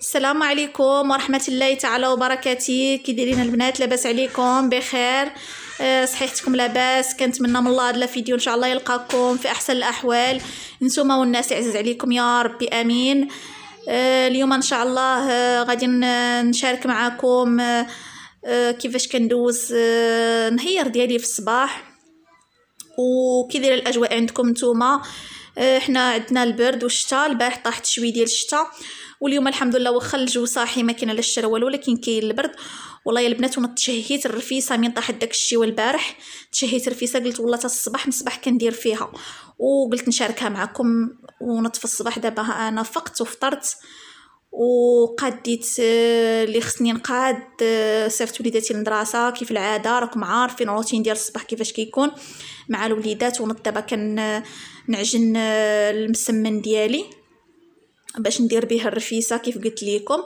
السلام عليكم ورحمة الله تعالى وبركاته كي البنات لاباس عليكم بخير آه، صحيحتكم لاباس كنتمنى من الله هذا الفيديو ان شاء الله يلقاكم في احسن الاحوال نتوما والناس يعزز عليكم يا ربي امين آه، اليوم ان شاء الله آه، غادي نشارك معكم كيفاش كندوز نهير ديالي في الصباح وكدير الاجواء عندكم نتوما حنا عندنا البرد والشتاء البارح طاحت شوي ديال الشتاء واليوم الحمد لله واخا الجو صاحي ما كاين لا الشتا والو لا كاين البرد والله يا البنات وما تشهيت الرفيسه من طاحت داك الشيء البارح تشهيت الرفيسه قلت والله حتى الصباح من الصباح كندير فيها وقلت نشاركها معكم ونطفي الصباح دابا انا فقت وفطرت وقديت آه، اللي خصني نقاد آه، صيفط وليداتي للمدرسه كيف العاده راكم عارفين الروتين ديال الصباح كيفاش كيكون مع الوليدات ونط دابا كنعجن آه، المسمن ديالي باش ندير بها الرفيسه كيف قلت لكم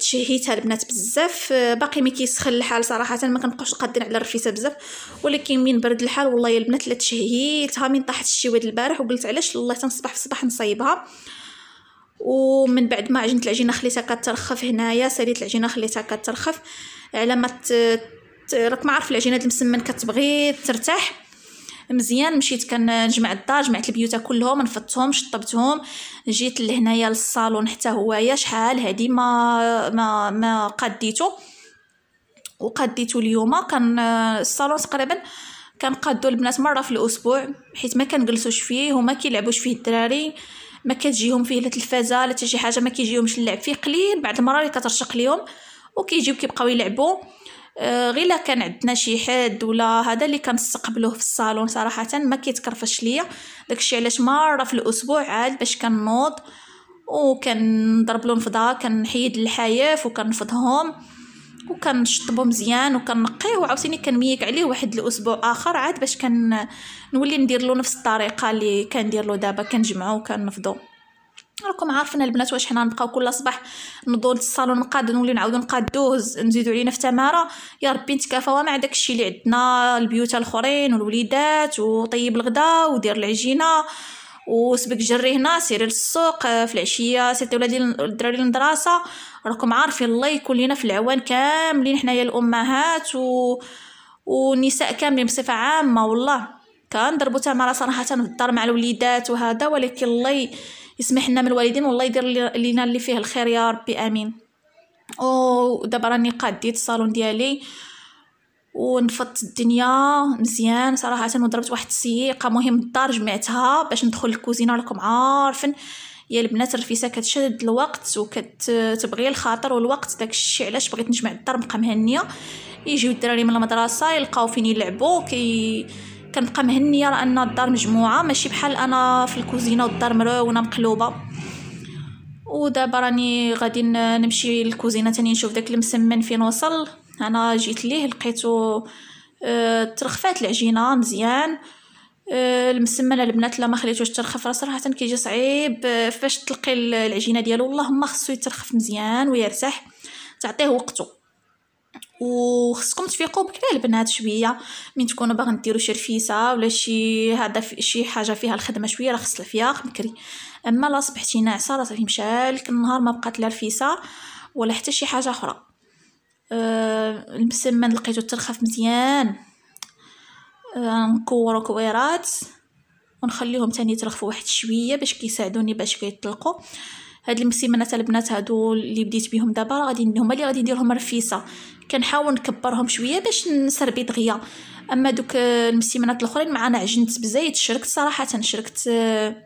تشهيتها البنات بزاف آه، باقي ما كيسخن الحال صراحه ما كنبقاوش قادين على الرفيسه بزاف ولكن من برد الحال والله يا البنات لا تشهيتها من طاحت الشواد البارح وقلت علاش والله تنصبح في الصباح نصايبها ومن بعد ما عجنت العجينه خليتها كترخف هنايا ساليت العجينه خليتها كترخف على ما ت... راك ما عارف العجينه المسمن كتبغي ترتاح مزيان مشيت كنجمع الدار جمعت البيوتا كلهم نفضتهم شطبتهم جيت لهنايا للصالون حتى هويا شحال هادي ما ما ما قديتو وقديتو اليوم كان الصالون تقريبا كنقادو البنات مره في الاسبوع حيت ما كنجلسوش فيه وما كيلعبوش فيه الدراري ما كتجيهم فيه لا تلفازه لا شي حاجه ما كيجيهمش اللعب فيه قليل بعض المرات كترشق ليهم وكيجيو كيبقاو يلعبوا آه، غير كان عندنا شي حد ولا هذا اللي كنستقبلوه في الصالون صراحه ما كيتكرفش ليا داكشي علاش مره في الاسبوع عاد باش كنوض وكنضرب لهم فضاء كنحيد الحياف وكنفضهم وكنشطبو مزيان وكنقيه وعاوتاني كنميك عليه واحد الاسبوع اخر عاد باش كنولي ندير له نفس الطريقه اللي كندير له دابا كنجمعو وكنفضو راكم عارفين البنات واش حنا نبقاو كل صباح نوضو الصالون نقاد نولي نعاودو نقادوه نزيدو علينا في تماره يا ربي نتكافاو مع داكشي اللي عندنا البيوت الاخرين والوليدات وطيب الغدا ودير العجينه وسبك جري هنا سيري للسوق آه، في العشيه سيتي ولادي الدراري للمدرسه راكم عارفين الله يكون لينا في العوان كاملين حنايا الامهات و... ونساء كاملين بصفه عامه والله كنضربو تماره صراحه في الدار مع الوليدات وهذا ولكن الله يسمح لنا من الوالدين والله يدير لينا اللي فيه الخير يا ربي امين دابا راني قاديت الصالون ديالي ونفضت الدنيا مزيان صراحه وضربت واحد السيقه مهم الدار جمعتها باش ندخل الكوزينه راكم عارفين يا البنات الرفيسه كتشد الوقت وكتبغي الخاطر والوقت داك الشيء علاش بغيت نجمع الدار نبقى مهنيه يجيو الدراري من المدرسه يلقاو فين يلعبوا كي كنبقى مهنيه لان الدار مجموعه ماشي بحال انا في الكوزينه والدار مرونه مقلوبه ودابا راني غادي نمشي للكوزينه تاني نشوف داك المسمن فين وصل انا جيت ليه لقيتو أه ترخفات العجينه مزيان أه المسمن البنات لا ما خليتوش ترخف راه صراحه كيجي صعيب فاش تلقي العجينه ديالو اللهم خصو يترخف مزيان ويرتاح تعطيه وقته وخصكم تفيقوا بكري البنات شويه من تكونوا باغين ديروا شي رفيسه ولا شي هذا شي حاجه فيها الخدمه شويه راه خص الفياق بكري اما لا صبحتي ناعسه راه صافي مشى لك النهار ما بقات لا رفيسه ولا حتى شي حاجه اخرى أه المسمن لقيتو ترخف مزيان أه نكورو كويرات ونخليهم تاني ترخفوا واحد شويه باش كيساعدوني باش كيطلقوا هاد المسيمنات البنات هادو اللي بديت بهم دابا غادي هما اللي غادي نديرهم رفيسه كنحاول نكبرهم شويه باش نسربي دغيا اما دوك المسيمنات الاخرين معانا عجنت بزايد شركت صراحه شركت آه،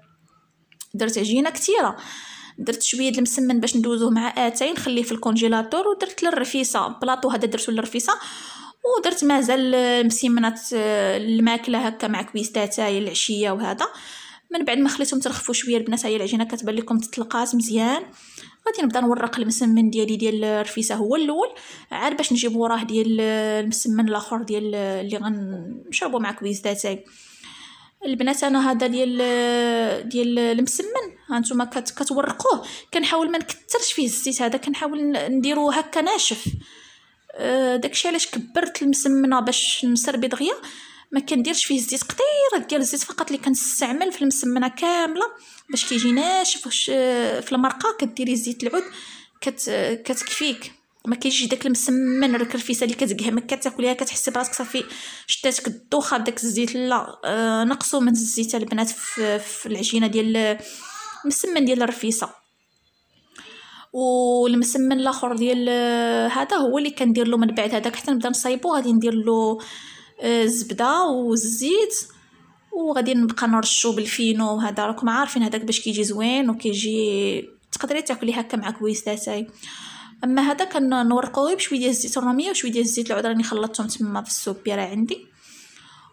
درت عجينه كثيره درت شويه د المسمن باش ندوزوه مع اتاي نخليه في الكونجيلاتور ودرت للرفيسه بلاطو هذا درتو للرفيسه ودرت مازال المسيمنات آه، الماكله هكا مع كويس تاعي العشيه وهذا من بعد ما خليتهم ترخفوا شويه البنات هي العجينه كتبان لكم تطلقات مزيان غادي نبدا نورق المسمن ديالي ديال الرفيسه هو الاول عاد باش نجيب وراه ديال المسمن الاخر ديال اللي غنشربو مع كويس داتاي البنات انا هذا ديال ديال المسمن هانتوما كتورقوه كنحاول ما نكثرش فيه الزيت هذا كنحاول نديرو هكا ناشف أه، داكشي علاش كبرت المسمنه باش نسربي دغيا ما كنديرش فيه الزيت قطير ديال الزيت فقط اللي كنستعمل في المسمنه كامله باش كيجي ناشف آه، في المرقه كديري زيت العود كت آه، كتكفيك ما كيجي داك المسمن الكرفيسه اللي ما كتاكليها كتحسي براسك صافي شتاتك الدوخه بداك الزيت لا آه نقصوا من الزيت البنات في, في العجينه ديال آه، المسمن ديال الرفيسه والمسمن الاخر ديال هذا هو اللي كندير له من بعد هذاك حتى نبدا نصايبو غادي ندير له الزبده آه، والزيت وغادي نبقى نرشو بالفينو وهذا راكم عارفين هذاك باش كيجي زوين وكيجي تقدري تاكلي هكا مع كويساتاي اما هذا كنورقوه بشويه ديال الزيت الروميه وشويه ديال الزيت العود راني خلطتهم تما في السوبي راه عندي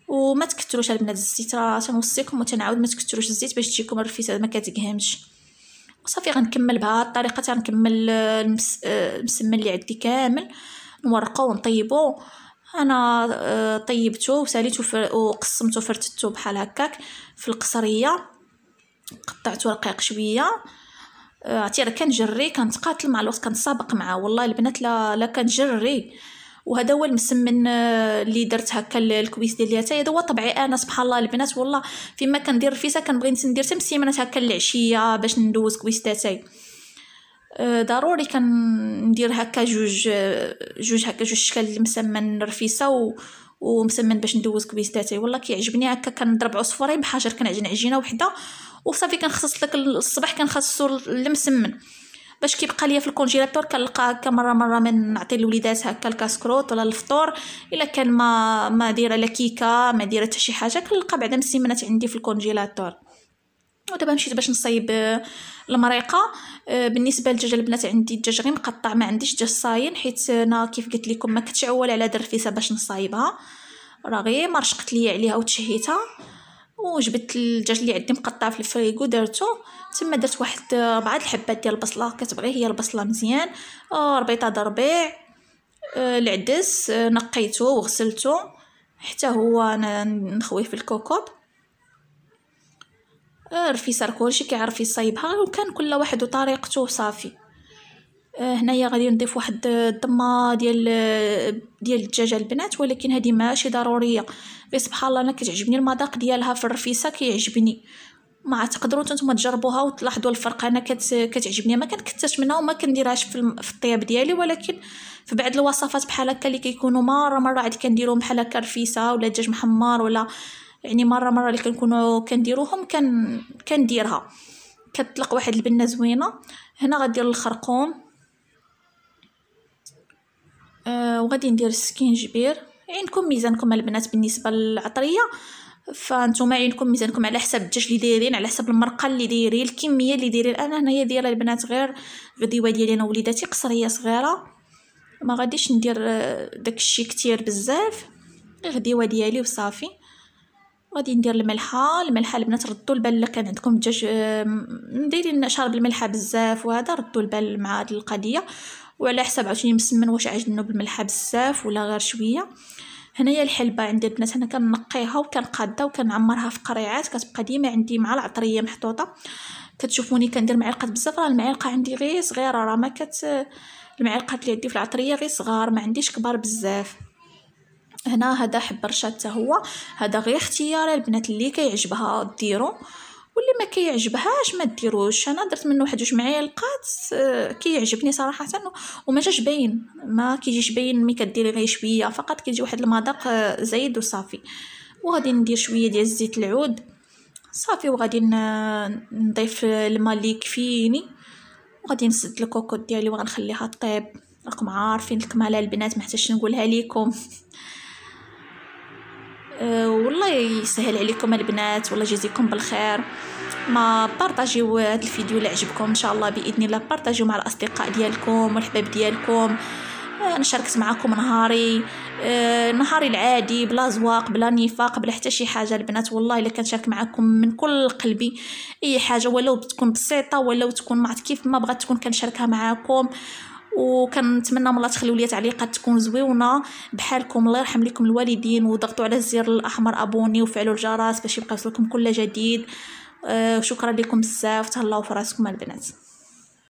وما تكثروش البنات الزيت راه تنوصيكم وتنعاود ما تكثروش الزيت باش تجيكم الرفيسه ما كتقهمش صافي غنكمل بها الطريقه تنكمل آه، المس... آه، المسمن اللي عندي كامل نورقوه ونطيبوه انا آه، طيبته وساليته وقسمته فرتته بحال هكاك في القصريه قطعته رقيق شويه آه، عرفتي راه كنجري كنتقاتل مع الوقت كنتسابق معاه والله البنات لا لا كنجري وهذا هو المسمن آه، اللي درت هكا الكويس ديال الياتا هذا هو طبعي انا سبحان الله البنات والله فيما كندير الفيسه كنبغي ندير تمسيمنات هكا العشيه باش ندوز كويس تاتاي أه، ضروري كندير هكا جوج أه، جوج هكا جوج شكل مسمن رفيسه و ومسمن باش ندوز كبيستاتي والله كيعجبني هكا كنضرب عصفورين بحجر كنعجن عجينه وحده وصافي كنخصص لك الصباح كنخصصو المسمن باش كيبقى ليا في الكونجيلاتور كنلقى هكا مره مره من نعطي لوليدات هكا الكاسكروت ولا الفطور الا كان ما ما دايره لا كيكه ما دايره حتى شي حاجه كنلقى بعدا مسمنات عندي في الكونجيلاتور ودابا مشيت باش نصايب آه، المريقه آه، بالنسبه للدجاج البنات عندي الدجاج غير مقطع ما عنديش دجاج صاين حيت انا كيف قلت لكم ما كنتش على درفيسه باش نصايبها راه غير مرشقت ليا عليها وتشهيتها وجبت الدجاج اللي عندي مقطع في الفريغو درتو تما درت واحد آه، بعض الحبات ديال البصله كتبغي هي البصله مزيان ربيطه ضربيع العدس نقيته وغسلته حتى هو نخويه في الكوكوب رفيسه كلشي كيعرف يصايبها وكان كل واحد وطريقته صافي آه، هنايا غادي نضيف واحد الضمه ديال ديال الدجاجه البنات ولكن هذه ماشي ضروريه بس سبحان الله انا كتعجبني المذاق ديالها في الرفيسه كيعجبني ما تقدروا نتوما تجربوها وتلاحظوا الفرق انا كت... كتعجبني ما كنكتاش منها وما كنديرهاش في, في الطياب ديالي ولكن في بعض الوصفات بحال هكا اللي كيكونوا مره مره عاد كنديرهم بحال هكا رفيسه ولا دجاج محمر ولا يعني مره مره اللي كنكونوا كنديروهم كن كنديرها كتطلق واحد البنه زوينه هنا غندير الخرقوم أه وغادي ندير السكينجبير عندكم يعني ميزانكم البنات بالنسبه للعطريه فانتوما عينكم يعني ميزانكم على حسب الدجاج اللي دايرين على حسب المرقه اللي دايرين الكميه اللي دايرين انا هنايا دايره البنات غير غديوه ديالي انا وليداتي قصريه صغيره ما غاديش ندير آه، داكشي كتير بزاف غديوه ديالي وصافي غادي ندير الملحه الملحه البنات ردوا البال الا كان عندكم دجاج آه، دايرين شارب الملحه بزاف وهذا ردوا البال مع هاد القضيه وعلى حساب عاوتاني مسمن واش عجنوا بالملحه بزاف ولا غير شويه هنايا الحلبه عندي البنات انا كنقيها وكنقادها وكنعمرها في قريعات كتبقى ديما عندي مع العطريه محطوطه كتشوفوني كندير معلقات بزاف راه المعلقه عندي غير صغيره راه ما كت المعلقات اللي عندي في العطريه غير صغار ما عنديش كبار بزاف هنا هذا حب رشاد هو هذا غير اختيار البنات اللي كيعجبها ديرو واللي ما كيعجبهاش ما ديروش انا درت منه واحد جوج معلقات آه، كيعجبني صراحه وما جاش باين ما كيجيش باين ملي كديري غير شويه فقط كيجي واحد المذاق آه، زايد وصافي وغادي ندير شويه ديال زيت العود صافي وغادي نضيف الماء اللي يكفيني وغادي نسد الكوكوط ديالي وغنخليها طيب راكم عارفين الكماله البنات ما نقولها لكم أه، والله يسهل عليكم البنات والله يجزيكم بالخير ما بارطاجيو هذا الفيديو اللي عجبكم ان شاء الله باذن الله بارطاجيو مع الاصدقاء ديالكم والحباب ديالكم انا أه، شاركت معكم نهاري أه، نهاري العادي بلا زواق بلا نفاق بلا حتى شي حاجه البنات والله الا كنشارك معكم من كل قلبي اي حاجه ولو تكون بسيطه ولو تكون ما كيف ما بغات تكون كنشاركها معكم وكنتمنى من الله تخليو لي تعليقات تكون زويونه بحالكم الله يرحم لكم الوالدين وضغطوا على الزر الاحمر ابوني وفعلوا الجرس باش يبقى يوصلكم كل جديد آه شكرا لكم بزاف تهلاو في راسكم البنات